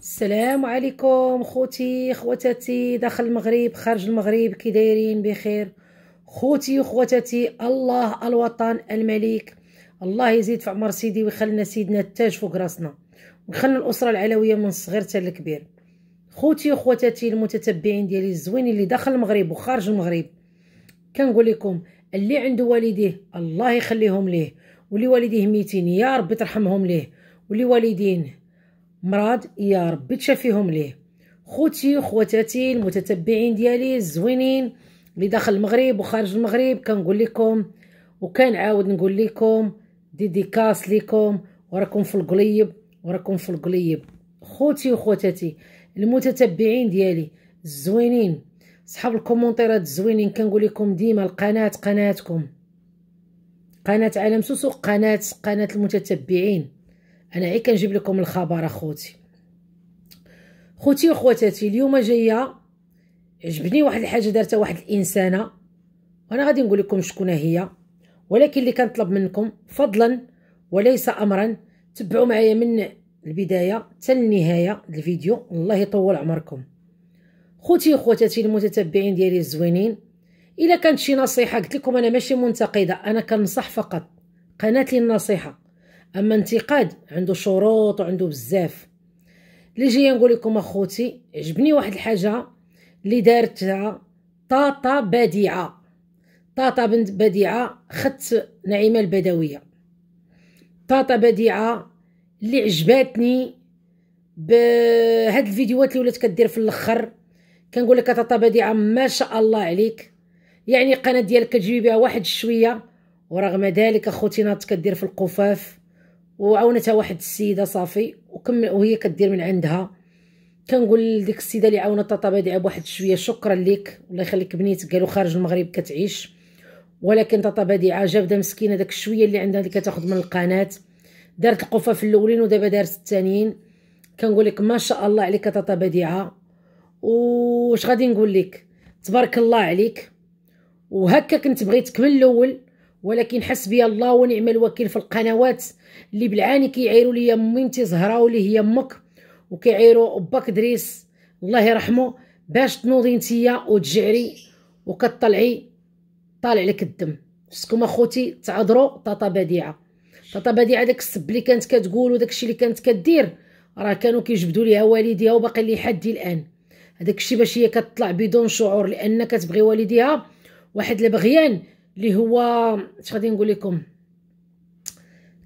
السلام عليكم خوتي خواتاتي داخل المغرب خارج المغرب كي دايرين بخير خوتي وخواتاتي الله الوطن الملك الله يزيد في عمر سيدي ويخلينا سيدنا التاج فوق راسنا ويخلينا الاسره العلويه من الصغير حتى الكبير خوتي وخواتاتي المتتبعين ديالي الزوينين اللي داخل المغرب وخارج المغرب كنقول لكم اللي عنده والديه الله يخليهم ليه واللي والديه ميتين يا ربي ترحمهم ليه واللي والدين مراد يا ربي تشافيهم ليه خوتي وخواتاتي المتتبعين ديالي الزوينين اللي داخل المغرب وخارج المغرب كنقول لكم وكنعاود نقول لكم ديديكاس ليكم وراكم في القليب وراكم في القليب خوتي وخواتاتي المتتبعين ديالي الزوينين صحاب الكومونتيرات الزوينين كنقول لكم ديما القناه قناتكم قناه عالم سوسو قناه قناه المتتبعين انا عي إيه كنجيب لكم الخبر اخوتي خوتي وخواتاتي اليوم جايه عجبني واحد الحاجه دارتها واحد الانسانه وانا غادي نقول لكم شكون هي ولكن اللي كنطلب منكم فضلا وليس امرا تبعوا معايا من البدايه حتى النهايه الفيديو الله يطول عمركم خوتي وخواتاتي المتتبعين ديالي الزوينين الا كانت شي نصيحه قلت لكم انا ماشي منتقده انا كنصح فقط قناتي النصيحه اما انتقاد عنده شروط وعنده بزاف اللي جاي نقول لكم اخوتي عجبني واحد الحاجه اللي دارتها طاطا بديعه طاطا بنت بديعه خدت نعيمه البدويه طاطا بديعه اللي عجباتني بهاد الفيديوهات اللي ولات كدير في الاخر كنقول لك طاطا بديعه ما شاء الله عليك يعني القناه ديالك كتجيبي بها واحد شويه ورغم ذلك اخوتي ناض كدير في القفاف وعاونتها واحد السيده صافي وكم وهي كدير من عندها كنقول لديك السيده اللي عاونت طاطا بديعه بواحد شويه شكرا ليك الله يخليك بنيت قالوا خارج المغرب كتعيش ولكن طاطا بديعه جابده مسكينه داك الشويه اللي عندها اللي كتاخذ من القناه دارت في الاولين ودابا دارت الثانيين كنقول لك ما شاء الله عليك طاطا بديعه واش غادي نقول لك تبارك الله عليك وهكا كنت بغيت من الاول ولكن حسبي الله ونعم الوكيل في القنوات اللي بالعاني كيعيروا لي ميمتي زهره واللي هي امك وكيعيروا باك دريس الله يرحمه باش تنوضي نتيا وتجعري وكطلعي طالع لك الدم خصكم اخوتي تعذروا طاطا بديعه طاطا بديعه داك السب اللي كانت كتقول وداك الشيء اللي كانت كدير راه كانوا كيجبدوا ليها والديها وباقي لي حد الان هذاك الشيء باش هي كتطلع بدون شعور لان كتبغي والديها واحد البغيان اللي هو اش غادي نقول لكم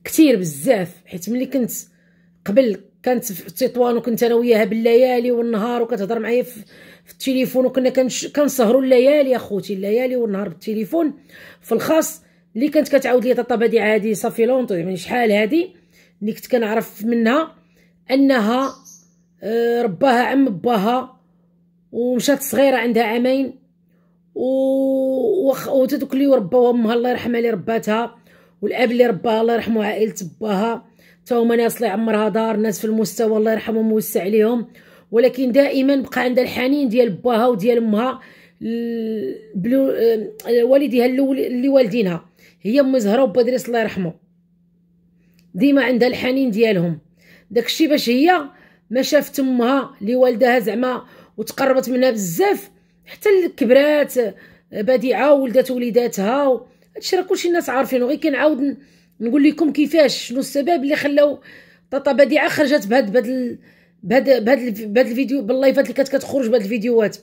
كثير بزاف حيت ملي كنت قبل كانت في تطوان وكنت انا وياها بالليالي والنهار وكتهضر معايا في, في التليفون وكنا كنسهروا الليالي اخوتي الليالي والنهار بالتليفون في الخاص اللي كانت كتعاود لي طابا هادي عادي صافي لونطو يعني شحال هادي اللي كنت كنعرف منها انها آه، رباها عم باها ومشات صغيره عندها عامين وتا دوك اللي رباوها امها الله يرحمها اللي رباتها والاب اللي رباها الله يرحمو عائله باها تا هما ناس الله يعمرها دار ناس في المستوى الله يرحمهم ويوسع عليهم ولكن دائما بقى عندها الحنين ديال باها وديال امها آه، والديها اللي والدينها هي ام زهره وبدريس الله يرحمه ديما عندها الحنين ديالهم داكشي باش هي ما شافت امها اللي والدها زعما وتقربت منها بزاف حتى الكبرات آه، بديعه ولدات وليداتها هادشي راه كلشي الناس عارفينو غير كنعاود نقول لكم كيفاش شنو السبب اللي خلاو طاطا بديعه خرجت بهاد بهاد بهاد بهاد, الفيديو باللايفات اللي كانت كتخرج بهاد الفيديوهات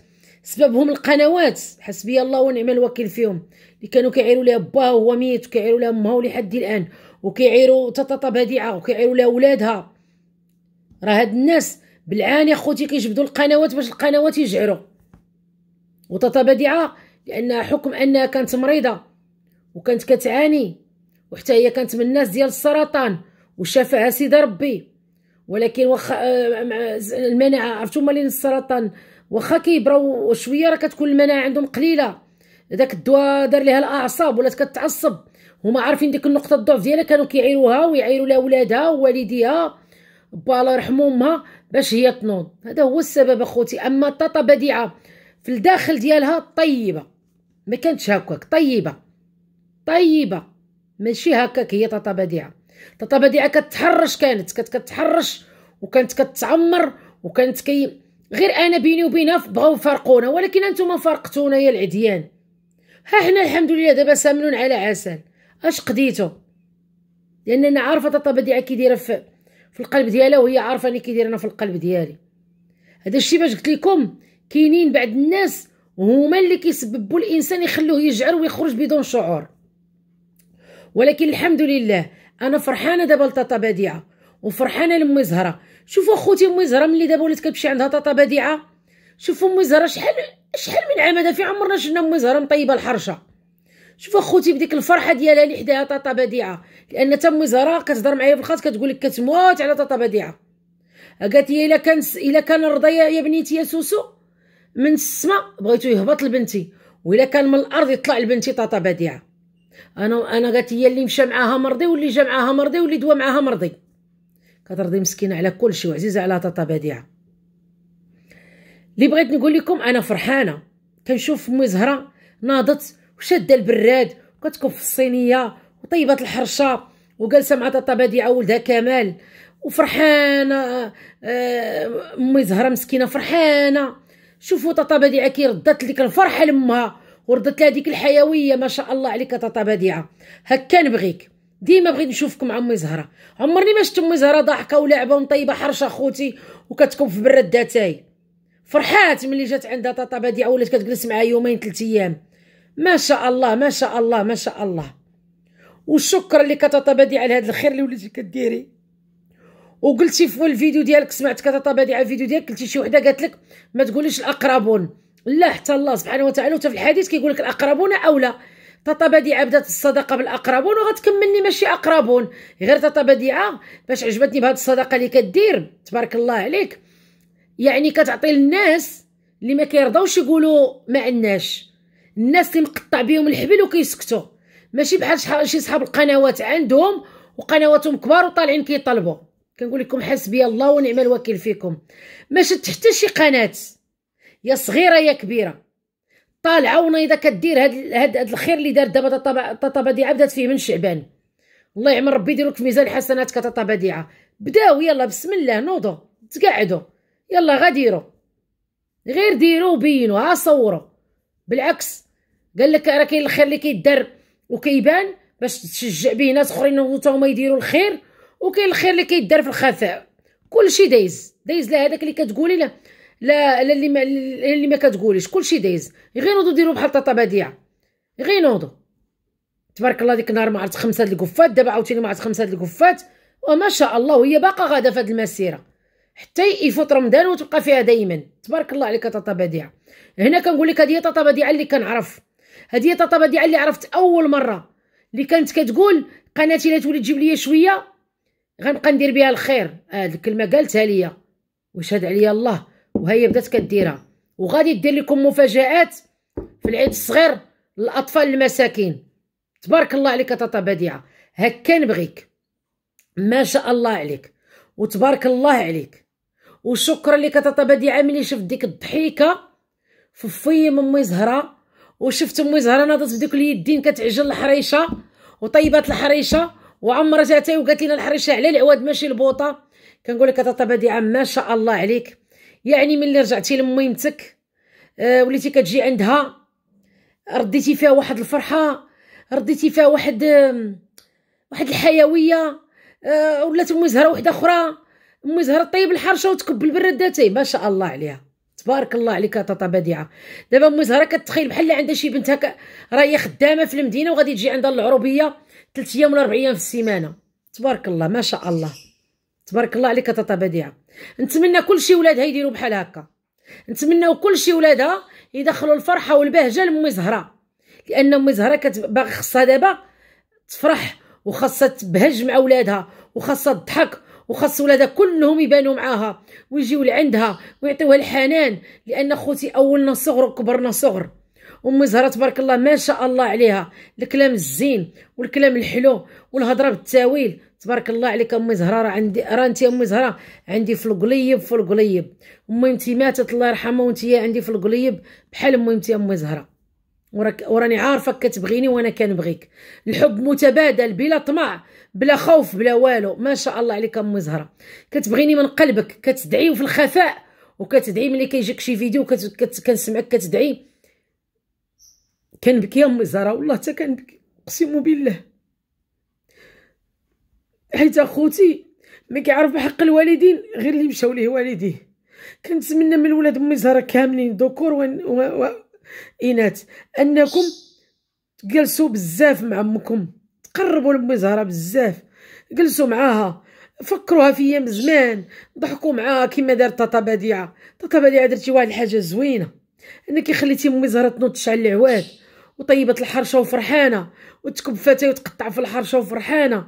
سببهم القنوات حسبي الله ونعم الوكيل فيهم اللي كانوا كيعيروا ليها باه وهو ميت وكيعيروا ليها امها ولحد الان وكيعيروا طاطا بديعه وكيعيروا ليها ولادها راه هاد الناس بالعاني اخوتي كيجبدوا القنوات باش القنوات يجعروا وطاطا لان لانها حكم انها كانت مريضه وكانت كتعاني وحتى هي كانت من الناس ديال السرطان وشافعها سيدي ربي ولكن واخا آه، المناعه عرفتوا مالين السرطان واخا كيبراو شويه راه كتكون المناعه عندهم قليله داك الدواء دار لها الاعصاب ولات كتعصب هما عارفين ديك النقطه الضعف ديالها كانوا كيعيروها ويعيروا لها ولادها ووالديها با الله يرحمهم امها باش هي تنوض هذا هو السبب اخوتي اما الطاطا بديعه في الداخل ديالها طيبه ما كانتش هكاك طيبه طيبه ماشي هكاك هي طاطا بديعه طاطا بديعه كتحرش كانت كانت كتحرش وكانت كتعمر وكانت كي غير انا بيني وبينها بغاو يفرقونا ولكن انتم فرقتونا يا العديان ها حنا الحمد لله دابا سامنون على عسل اش قديتو لان انا عارفه طاطا بديعه كي دايره في, في القلب ديالها وهي عارفه اني كي دايره في القلب ديالي هذا الشيء باش قلت لكم كاينين بعض الناس هما اللي كيسببوا الانسان يخلوه يجعر ويخرج بدون شعور ولكن الحمد لله انا فرحانه دابا لطاطا بديعه وفرحانه لمي زهره شوفوا اخوتي امي زهره ملي دابا ولات كتمشي عندها طاطا بديعه شوفوا امي زهره شحال شحال من عام في عمرنا شفنا امي زهره مطيبه الحرشه شوفوا اخوتي بديك الفرحه ديالها اللي حداها طاطا بديعه لان تا امي زهره كتهضر معايا بالخاط كتقول لك كتموت على طاطا بديعه قالت لي الا كان الا كان رضايا يا بنيتي يا سوسو من السماء بغيتو يهبط لبنتي وإلا كان من الأرض يطلع لبنتي طاطا بديعة أنا أنا قالت هي اللي مشى معاها مرضي واللي جا معاها مرضي واللي دوا معاها مرضي كترضي مسكينة على كل شيء وعزيزة على طاطا بديعة اللي بغيت نقول لكم أنا فرحانة كنشوف أمي زهرة ناضت وشادة البراد وكتكب في الصينية وطيبات الحرشة وجالسة مع طاطا بديعة ولدها كمال وفرحانه آه، امي زهره مسكينه فرحانه شوفوا طاطا بديعه كي ردات لك الفرحه لامها وردت لها ديك الحيويه ما شاء الله عليك طاطا بديعه هكا نبغيك ديما بغيت نشوفكم امي زهره عمرني ما شفت امي زهره ضاحكه ولعبه ومطيبه حرشه خوتي وكتكون في برداتاي فرحات ملي جات عندها طاطا بديعه ولات كتجلس معايا يومين ثلاث ايام ما شاء الله ما شاء الله ما شاء الله وشكرا لك طاطا بديعه على هذا الخير اللي وليتي كديري وقلتي في الفيديو ديالك سمعت كتطابع على الفيديو ديالك قلتي شي وحده قالت لك ما تقوليش الاقربون لا حتى الله سبحانه وتعالى وتا في الحديث كيقول لك الاقربون اولى طاطا بديعه بدات الصدقه بالاقربون وغتكملني ماشي اقربون غير طاطا بديعه باش عجبتني بهاد الصدقه اللي كدير تبارك الله عليك يعني كتعطي للناس اللي ما كيرضاوش يقولوا ما عندناش الناس اللي مقطع بهم الحبل وكيسكتوا ماشي بحال شي صحاب القنوات عندهم وقنواتهم كبار وطالعين كيطلبوا كنقول لكم حسبي الله ونعم الوكيل فيكم ما شدت حتى شي قناه يا صغيره يا كبيره طالعه ونايضه كدير هاد هاد, هاد الخير اللي دارت دابا طاطا بديعه بدات فيه من شعبان الله يعمر ربي يديرك في ميزان حسناتك كطاطا بديعه بداو يلا بسم الله نوضوا تقعدوا يلا غديروا غير ديروا وبينوا ها صوروا بالعكس قال لك راه كاين الخير اللي كيدار وكيبان باش تشجع به ناس اخرين وتا هما يديروا الخير وكاين الخير اللي كيدار في الخفاء كلشي دايز دايز لا هذاك اللي كتقولي لا لا لا اللي ما اللي ما كتقوليش كلشي دايز غير نوضوا ديروا بحال طاطا بديعه غير نوضوا تبارك الله ديك النهار ما عرفت خمسه د القفات دابا عاوتاني ما عرفت خمسه د القفات وما شاء الله وهي باقا غاده في هذه المسيره حتى يفوت رمضان وتبقى فيها دائما تبارك الله عليك طاطا بديعه هنا كنقول لك هذه طاطا بديعه اللي كنعرف هذه طاطا بديعه اللي عرفت اول مره اللي كانت كتقول قناتي لا تولي تجيب لي شويه غنبقى ندير بها الخير هاد آه، الكلمه قالتها ليا وشهد عليا الله وهي بدات كديرها وغادي دير لكم مفاجات في العيد الصغير للاطفال المساكين تبارك الله عليك طاطا بديعه هكا نبغيك ما شاء الله عليك وتبارك الله عليك وشكرا لك طاطا بديعه ملي شفت ديك الضحيكه في في امي زهره وشفت امي زهره ناضت بدوك اليدين كتعجل الحريشه وطيبات الحريشه وعمر جاتي وقالت لنا الحريشه على العواد ماشي البوطه كنقول لك دي بديعه ما شاء الله عليك يعني ملي رجعتي لميمتك آه وليتي كتجي عندها رديتي فيها واحد الفرحه رديتي فيها واحد آه واحد الحيويه آه ولات ام زهره وحده اخرى ام زهره طيب الحرشه وتكب البرداتي ما شاء الله عليها تبارك الله عليك طاطا بديعه دابا ام زهره كتخيل بحال عندها شي بنتها راهي خدامه في المدينه وغادي تجي عندها العروبيه ثلاث ايام ولا اربع ايام في السيمانه تبارك الله ما شاء الله تبارك الله عليك طاطا بديعه نتمنى كلشي ولادها يديروا بحال هكا نتمناو كلشي ولادها يدخلوا الفرحه والبهجه لامي زهره لان امي زهره كتبغي خصها دابا تفرح وخاصها تبهج مع ولادها وخاصها تضحك وخاص ولادها كلهم يبانوا معاها ويجيو لعندها ويعطيوها الحنان لان خوتي اولنا صغر وكبرنا صغر ام زهره تبارك الله ما شاء الله عليها الكلام الزين والكلام الحلو والهضره بالتاويل تبارك الله عليك امي زهره راه عندي راه انت امي زهره عندي في القليب في القليب امي ماتت الله يرحمها وانت عندي في القليب بحال امي امي زهره وراك وراني عارفك كتبغيني وانا كنبغيك الحب متبادل بلا طمع بلا خوف بلا والو ما شاء الله عليك امي زهره كتبغيني من قلبك كتدعي في الخفاء وكتدعي ملي كيجيك شي فيديو كنسمعك كتدعي كنبكي امي زهره والله حتى كنبكي اقسم بالله حيت اخوتي ما كيعرف بحق الوالدين غير اللي مشاو ليه والديه كنتمنى من ولاد امي زهره كاملين ذكور واناث و... انكم تجلسوا بزاف مع امكم تقربوا لامي زهره بزاف جلسوا معاها فكروها في ايام زمان ضحكوا معاها كما دارت طاطا بديعه طاطا بديعه درتي واحد الحاجه زوينه انك خليتي امي زهره تنوض تشعل العواد وطيبت الحرشه وفرحانه وتكب فتاي وتقطع في الحرشه وفرحانه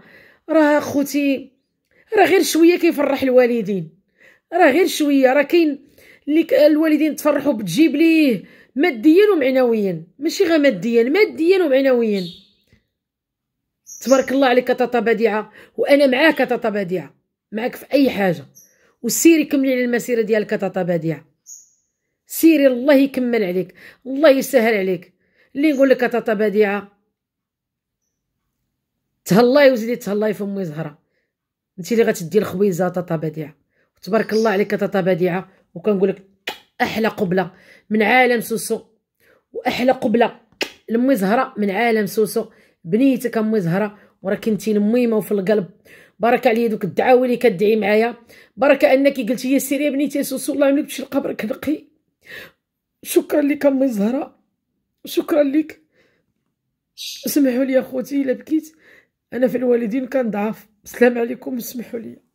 راه اخوتي راه غير شويه كيفرح الوالدين راه غير شويه راه كاين اللي الوالدين تفرحوا بتجيب ليه ماديا ومعنويا ماشي غير ماديا ماديا ومعنويا تبارك الله عليك طاطا بديعه وانا معاك طاطا بديعه معاك في اي حاجه وسيري كملي على المسيره ديالك طاطا بديعه سيري الله يكمل عليك الله يسهل عليك اللي نقول لك طاطا بديعه تهلاي وزيدي تهلاي في امي زهره انت اللي غتدي الخبيزه طاطا بديعه تبارك الله عليك طاطا بديعه وكنقول لك احلى قبله من عالم سوسو واحلى قبله لمي زهره من عالم سوسو بنيتك امي زهره وراك انت الميمه وفي القلب بارك عليا دوك الدعاوي اللي كدعي معايا بارك انك قلتي يا سيري بنيتي سوسو الله يملك تمشي لقبرك نقي شكرا لك امي زهره شكرا لك اسمحوا لي اخوتي الا بكيت انا في الوالدين كنضعف السلام عليكم اسمحوا لي